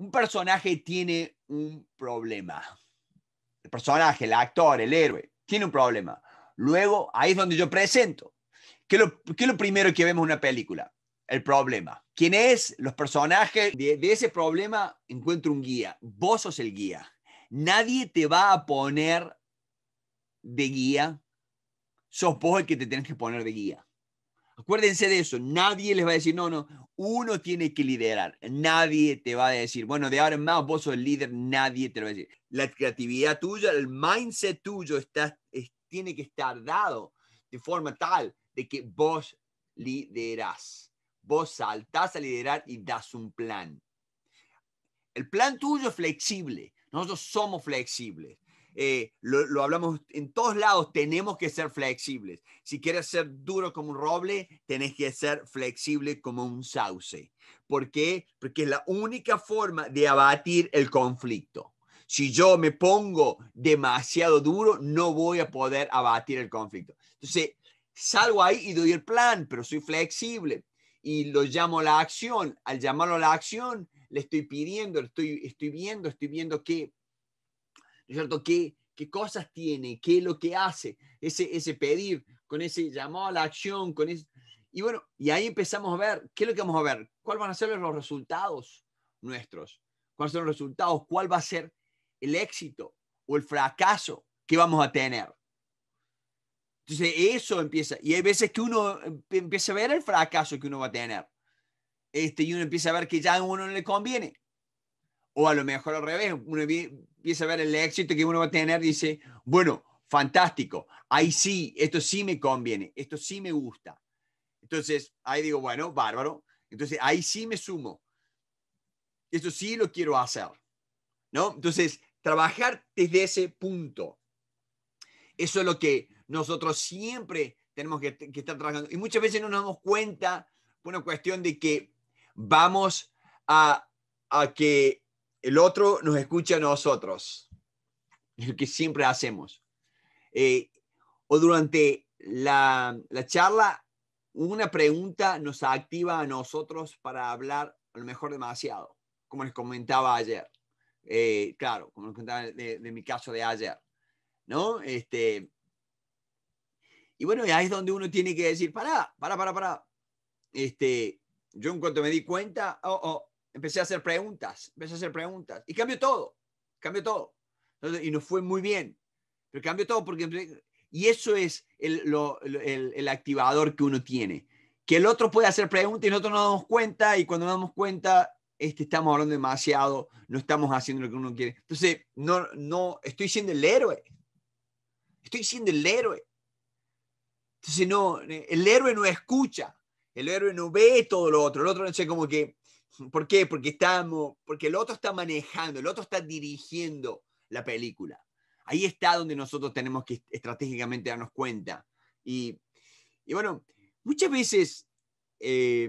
un personaje tiene un problema. El personaje, el actor, el héroe, tiene un problema. Luego, ahí es donde yo presento. ¿Qué es lo, primero que vemos en una película? El problema. ¿Quién es? Los personajes. De, ese problema encuentro un guía. Vos sos el guía. Nadie te va a poner de guía. Sos vos el que te tienes que poner de guía. Acuérdense de eso, nadie les va a decir, no, no, uno tiene que liderar, nadie te va a decir, bueno, de ahora en más vos sos el líder, nadie te lo va a decir. La creatividad tuya, el mindset tuyo está, tiene que estar dado de forma tal de que vos liderás, vos saltás a liderar y das un plan. El plan tuyo es flexible, nosotros somos flexibles. Eh, lo, hablamos en todos lados, tenemos que ser flexibles. Si quieres ser duro como un roble, tenés que ser flexible como un sauce. ¿Por qué? Porque es la única forma de abatir el conflicto. Si yo me pongo demasiado duro, no voy a poder abatir el conflicto. Entonces, salgo ahí y doy el plan, pero soy flexible y lo llamo a la acción. Al llamarlo a la acción, le estoy pidiendo, estoy, estoy viendo, estoy viendo que cierto? ¿Qué, cosas tiene? ¿Qué es lo que hace? Ese, ese pedir, con ese llamado a la acción, con Y bueno, y ahí empezamos a ver, ¿qué es lo que vamos a ver? ¿Cuáles van a ser los resultados nuestros? ¿Cuáles son los resultados? ¿Cuál va a ser el éxito o el fracaso que vamos a tener? Entonces, eso empieza. Y hay veces que uno empieza a ver el fracaso que uno va a tener. Este, y uno empieza a ver que ya a uno no le conviene. O a lo mejor al revés, uno empieza a ver el éxito que uno va a tener, y dice, bueno, fantástico, ahí sí, esto sí me conviene, esto sí me gusta. Entonces, ahí digo, bueno, bárbaro. Entonces, ahí sí me sumo. Esto sí lo quiero hacer. ¿No? Entonces, trabajar desde ese punto. Eso es lo que nosotros siempre tenemos que, estar trabajando. Y muchas veces no nos damos cuenta por una cuestión de que vamos a, a que el otro nos escucha a nosotros, lo que siempre hacemos. Eh, o durante la, charla, una pregunta nos activa a nosotros para hablar a lo mejor demasiado, como les comentaba ayer. Eh, claro, como les comentaba de, mi caso de ayer. ¿No? Este, y bueno, ahí es donde uno tiene que decir, para, para, para, para. Este, yo en cuanto me di cuenta, oh, oh, empecé a hacer preguntas, empecé a hacer preguntas y cambió todo, cambió todo. y nos fue muy bien, pero cambió todo porque... Y eso es el, el, activador que uno tiene, que el otro puede hacer preguntas y nosotros no nos damos cuenta y cuando nos damos cuenta este estamos hablando demasiado, no estamos haciendo lo que uno quiere. Entonces, no, no, estoy siendo el héroe. Estoy siendo el héroe. Entonces, no, el héroe no escucha, el héroe no ve todo lo otro, el otro no sé, como que ¿Por qué? Porque, estamos, porque el otro está manejando, el otro está dirigiendo la película. Ahí está donde nosotros tenemos que estratégicamente darnos cuenta. Y, bueno, muchas veces eh,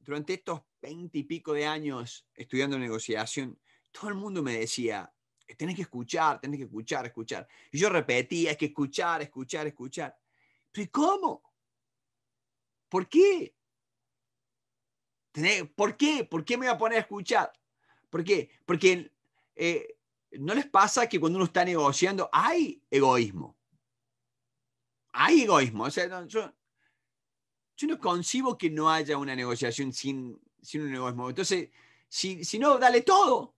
durante estos veinte y pico de años estudiando negociación, todo el mundo me decía, tenés que escuchar, tenés que escuchar, escuchar. Y yo repetía, hay que escuchar, escuchar, escuchar. ¿Pero cómo? ¿Por qué? ¿Por qué? ¿Por qué me voy a poner a escuchar? ¿Por qué? Porque eh, no les pasa que cuando uno está negociando hay egoísmo. Hay egoísmo. O yo, no concibo que no haya una negociación sin, un egoísmo. Entonces, si, no, dale todo.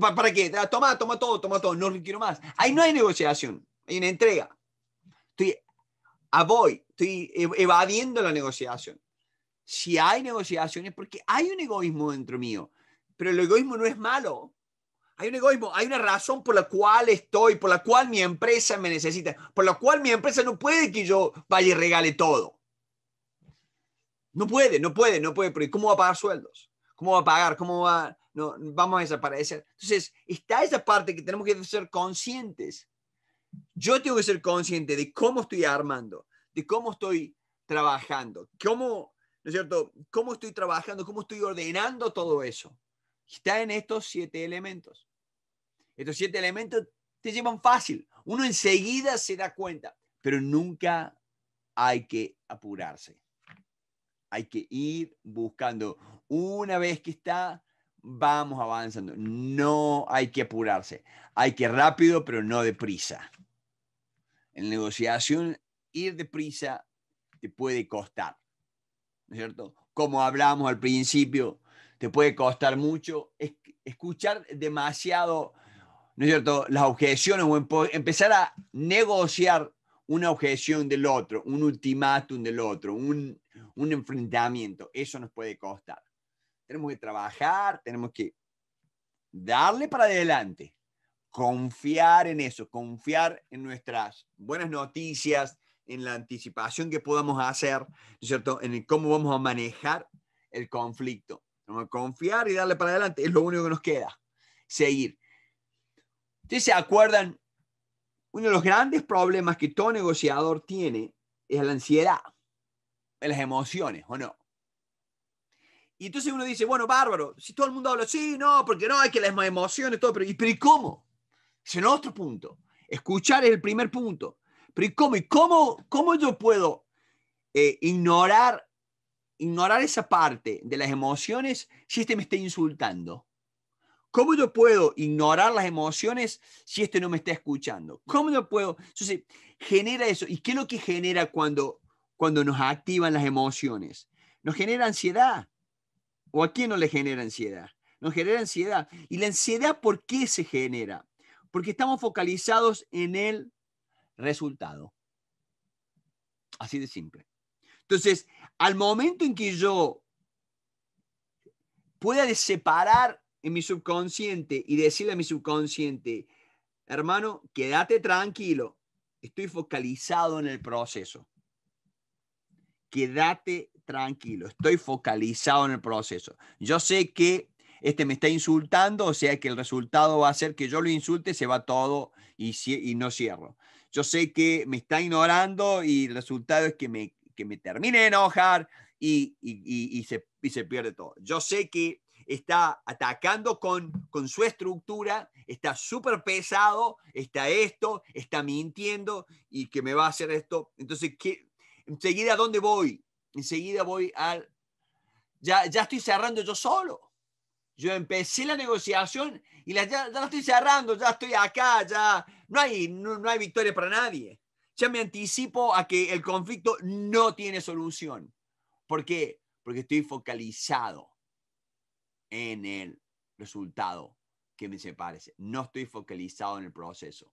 ¿para, qué? Toma, toma todo, toma todo, no quiero más. Ahí no hay negociación, hay una entrega. Estoy a voy, estoy evadiendo la negociación si hay negociaciones, porque hay un egoísmo dentro mío, pero el egoísmo no es malo. Hay un egoísmo, hay una razón por la cual estoy, por la cual mi empresa me necesita, por la cual mi empresa no puede que yo vaya y regale todo. No puede, no puede, no puede, porque ¿cómo va a pagar sueldos? ¿Cómo va a pagar? ¿Cómo va? No, vamos a desaparecer. Entonces, está esa parte que tenemos que ser conscientes. Yo tengo que ser consciente de cómo estoy armando, de cómo estoy trabajando, cómo es cierto? ¿Cómo estoy trabajando? ¿Cómo estoy ordenando todo eso? Está en estos siete elementos. Estos siete elementos te llevan fácil. Uno enseguida se da cuenta, pero nunca hay que apurarse. Hay que ir buscando. Una vez que está, vamos avanzando. No hay que apurarse. Hay que rápido, pero no deprisa. En negociación, ir deprisa te puede costar cierto? Como hablamos al principio, te puede costar mucho escuchar demasiado, ¿no es cierto?, las objeciones o empezar a negociar una objeción del otro, un ultimátum del otro, un enfrentamiento. Eso nos puede costar. Tenemos que trabajar, tenemos que darle para adelante, confiar en eso, confiar en nuestras buenas noticias, en la anticipación que podamos hacer, ¿cierto? En cómo vamos a manejar el conflicto. Vamos a confiar y darle para adelante. Es lo único que nos queda. Seguir. Ustedes se acuerdan, uno de los grandes problemas que todo negociador tiene es la ansiedad, las emociones, ¿o no? Y entonces uno dice, bueno, bárbaro, si todo el mundo habla, sí, no, porque no, hay que las emociones, todo, pero ¿y, cómo? Es en otro punto. Escuchar es el primer punto. Pero ¿y cómo? ¿Y cómo, cómo yo puedo eh, ignorar, ignorar esa parte de las emociones si este me está insultando? ¿Cómo yo puedo ignorar las emociones si este no me está escuchando? ¿Cómo yo puedo? Entonces, genera eso. ¿Y qué es lo que genera cuando, cuando nos activan las emociones? Nos genera ansiedad. ¿O a quién no le genera ansiedad? Nos genera ansiedad. ¿Y la ansiedad por qué se genera? Porque estamos focalizados en el resultado. Así de simple. Entonces, al momento en que yo pueda separar en mi subconsciente y decirle a mi subconsciente, hermano, quédate tranquilo, estoy focalizado en el proceso. Quédate tranquilo, estoy focalizado en el proceso. Yo sé que este me está insultando, o sea que el resultado va a ser que yo lo insulte, se va todo, y, no cierro. Yo sé que me está ignorando y el resultado es que me, que me termine enojar y, se, se, pierde todo. Yo sé que está atacando con, con su estructura, está súper pesado, está esto, está mintiendo y que me va a hacer esto. Entonces, ¿qué? enseguida, ¿a dónde voy? Enseguida voy al... Ya, ya estoy cerrando yo solo yo empecé la negociación y ya, ya, la estoy cerrando, ya estoy acá, ya no hay, no, hay victoria para nadie. Ya me anticipo a que el conflicto no tiene solución. ¿Por qué? Porque estoy focalizado en el resultado que me se parece. No estoy focalizado en el proceso.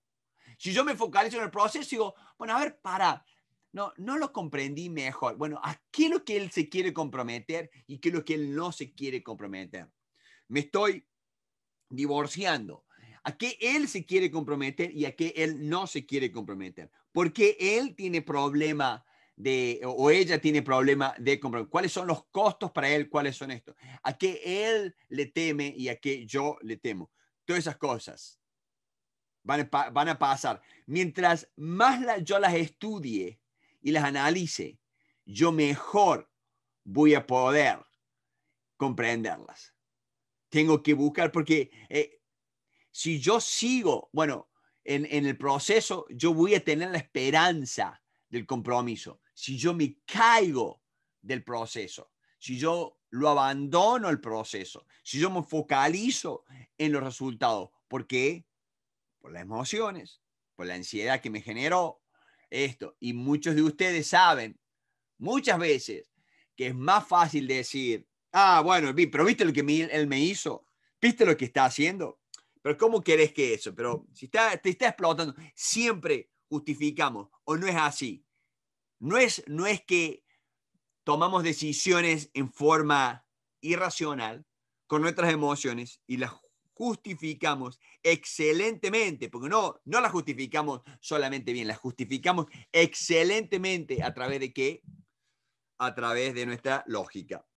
Si yo me focalizo en el proceso, digo, bueno, a ver, para, no, no lo comprendí mejor. Bueno, ¿a qué es lo que él se quiere comprometer y qué es lo que él no se quiere comprometer? me estoy divorciando, a qué él se quiere comprometer y a qué él no se quiere comprometer. Porque él tiene problema de, o ella tiene problema de comprometer? ¿Cuáles son los costos para él? ¿Cuáles son estos? ¿A qué él le teme y a qué yo le temo? Todas esas cosas van a, pasar. Mientras más yo las estudie y las analice, yo mejor voy a poder comprenderlas tengo que buscar, porque eh, si yo sigo, bueno, en, en, el proceso, yo voy a tener la esperanza del compromiso. Si yo me caigo del proceso, si yo lo abandono el proceso, si yo me focalizo en los resultados, ¿por qué? Por las emociones, por la ansiedad que me generó esto. Y muchos de ustedes saben muchas veces que es más fácil decir, Ah, bueno, pero viste lo que él me hizo, viste lo que está haciendo. Pero ¿cómo querés que eso? Pero si está, te está explotando, siempre justificamos, o no es así. No es, no es que tomamos decisiones en forma irracional con nuestras emociones y las justificamos excelentemente, porque no, no las justificamos solamente bien, las justificamos excelentemente a través de qué? A través de nuestra lógica.